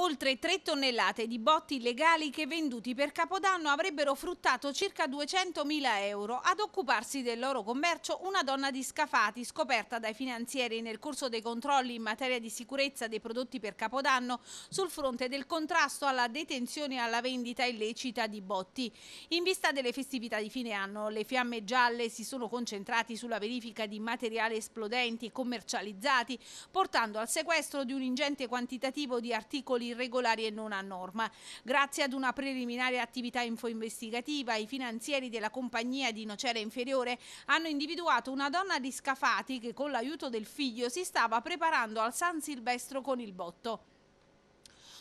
oltre 3 tonnellate di botti illegali che venduti per Capodanno avrebbero fruttato circa 200.000 euro. Ad occuparsi del loro commercio una donna di Scafati, scoperta dai finanzieri nel corso dei controlli in materia di sicurezza dei prodotti per Capodanno sul fronte del contrasto alla detenzione e alla vendita illecita di botti. In vista delle festività di fine anno, le fiamme gialle si sono concentrati sulla verifica di materiali esplodenti e commercializzati, portando al sequestro di un ingente quantitativo di articoli irregolari e non a norma. Grazie ad una preliminare attività infoinvestigativa, i finanzieri della compagnia di Nocera Inferiore hanno individuato una donna di Scafati che con l'aiuto del figlio si stava preparando al San Silvestro con il botto.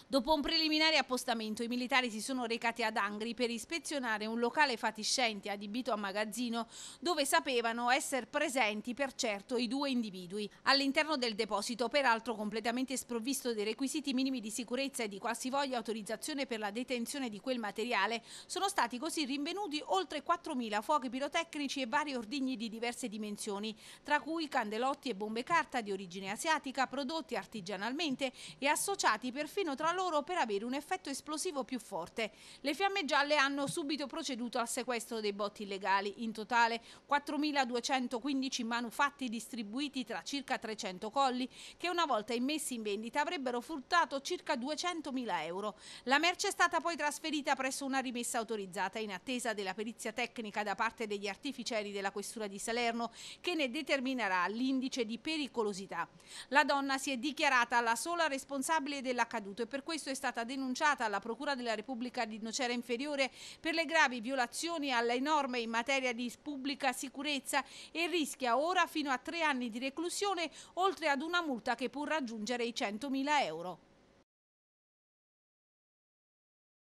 Dopo un preliminare appostamento, i militari si sono recati ad Angri per ispezionare un locale fatiscente adibito a magazzino dove sapevano essere presenti per certo i due individui. All'interno del deposito, peraltro completamente sprovvisto dei requisiti minimi di sicurezza e di qualsivoglia autorizzazione per la detenzione di quel materiale, sono stati così rinvenuti oltre 4.000 fuochi pirotecnici e vari ordigni di diverse dimensioni, tra cui candelotti e bombe carta di origine asiatica prodotti artigianalmente e associati perfino tra loro per avere un effetto esplosivo più forte. Le fiamme gialle hanno subito proceduto al sequestro dei botti illegali. In totale 4.215 manufatti distribuiti tra circa 300 colli che una volta immessi in vendita avrebbero fruttato circa 200.000 euro. La merce è stata poi trasferita presso una rimessa autorizzata in attesa della perizia tecnica da parte degli artificieri della Questura di Salerno che ne determinerà l'indice di pericolosità. La donna si è dichiarata la sola responsabile dell'accaduto e per questo è stata denunciata alla Procura della Repubblica di Nocera Inferiore per le gravi violazioni alle norme in materia di pubblica sicurezza e rischia ora fino a tre anni di reclusione oltre ad una multa che può raggiungere i 100.000 euro.